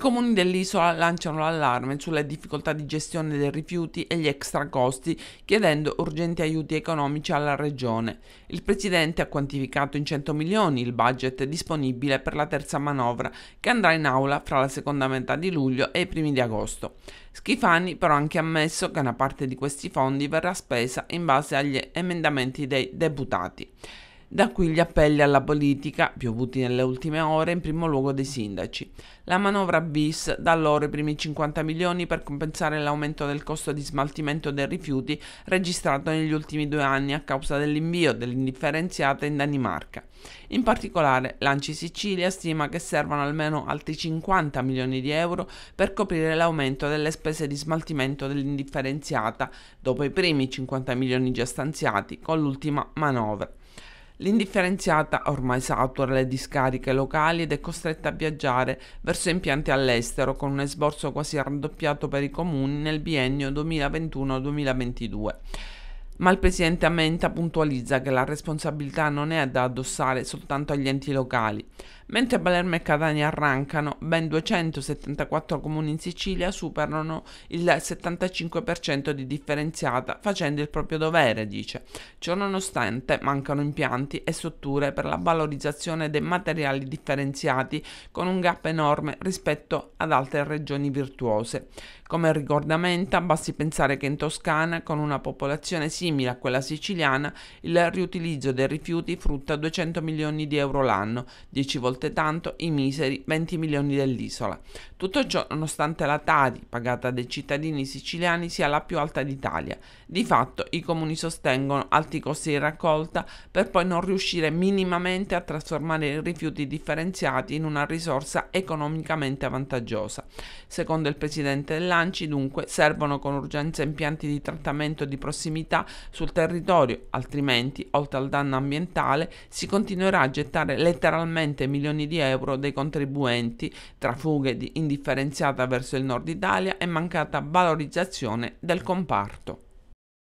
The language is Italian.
comuni dell'isola lanciano l'allarme sulle difficoltà di gestione dei rifiuti e gli extracosti, chiedendo urgenti aiuti economici alla regione. Il presidente ha quantificato in 100 milioni il budget disponibile per la terza manovra, che andrà in aula fra la seconda metà di luglio e i primi di agosto. Schifani però ha anche ammesso che una parte di questi fondi verrà spesa in base agli emendamenti dei deputati. Da qui gli appelli alla politica, piovuti nelle ultime ore, in primo luogo dei sindaci. La manovra bis dà loro i primi 50 milioni per compensare l'aumento del costo di smaltimento dei rifiuti registrato negli ultimi due anni a causa dell'invio dell'indifferenziata in Danimarca. In particolare, l'Anci Sicilia stima che servano almeno altri 50 milioni di euro per coprire l'aumento delle spese di smaltimento dell'indifferenziata dopo i primi 50 milioni già stanziati con l'ultima manovra. L'indifferenziata ormai satura le discariche locali ed è costretta a viaggiare verso impianti all'estero con un esborso quasi raddoppiato per i comuni nel biennio 2021-2022 ma il presidente Amenta puntualizza che la responsabilità non è da addossare soltanto agli enti locali. Mentre Palermo e Catania arrancano, ben 274 comuni in Sicilia superano il 75% di differenziata facendo il proprio dovere, dice. Ciononostante mancano impianti e strutture per la valorizzazione dei materiali differenziati con un gap enorme rispetto ad altre regioni virtuose. Come ricordamenta, basti pensare che in Toscana, con una popolazione simile a quella siciliana, il riutilizzo dei rifiuti frutta 200 milioni di euro l'anno, 10 volte volte tanto i miseri 20 milioni dell'isola. Tutto ciò nonostante la Tadi, pagata dai cittadini siciliani, sia la più alta d'Italia. Di fatto i comuni sostengono alti costi di raccolta per poi non riuscire minimamente a trasformare i rifiuti differenziati in una risorsa economicamente vantaggiosa. Secondo il presidente dell'Anci, dunque, servono con urgenza impianti di trattamento di prossimità sul territorio, altrimenti, oltre al danno ambientale, si continuerà a gettare letteralmente milioni milioni di euro dei contribuenti tra fughe di indifferenziata verso il nord Italia e mancata valorizzazione del comparto.